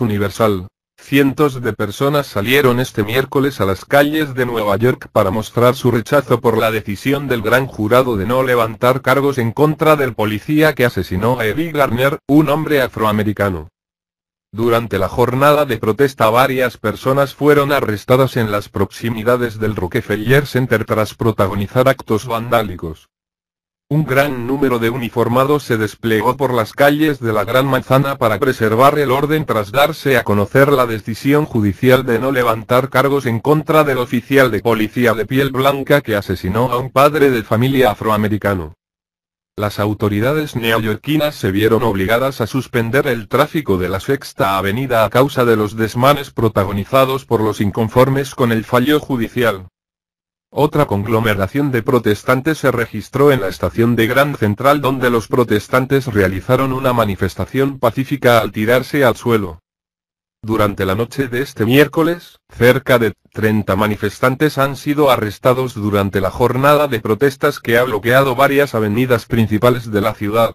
Universal. Cientos de personas salieron este miércoles a las calles de Nueva York para mostrar su rechazo por la decisión del gran jurado de no levantar cargos en contra del policía que asesinó a Eric Garner, un hombre afroamericano. Durante la jornada de protesta varias personas fueron arrestadas en las proximidades del Rockefeller Center tras protagonizar actos vandálicos. Un gran número de uniformados se desplegó por las calles de la Gran Manzana para preservar el orden tras darse a conocer la decisión judicial de no levantar cargos en contra del oficial de policía de piel blanca que asesinó a un padre de familia afroamericano. Las autoridades neoyorquinas se vieron obligadas a suspender el tráfico de la Sexta Avenida a causa de los desmanes protagonizados por los inconformes con el fallo judicial. Otra conglomeración de protestantes se registró en la estación de Gran Central donde los protestantes realizaron una manifestación pacífica al tirarse al suelo. Durante la noche de este miércoles, cerca de 30 manifestantes han sido arrestados durante la jornada de protestas que ha bloqueado varias avenidas principales de la ciudad.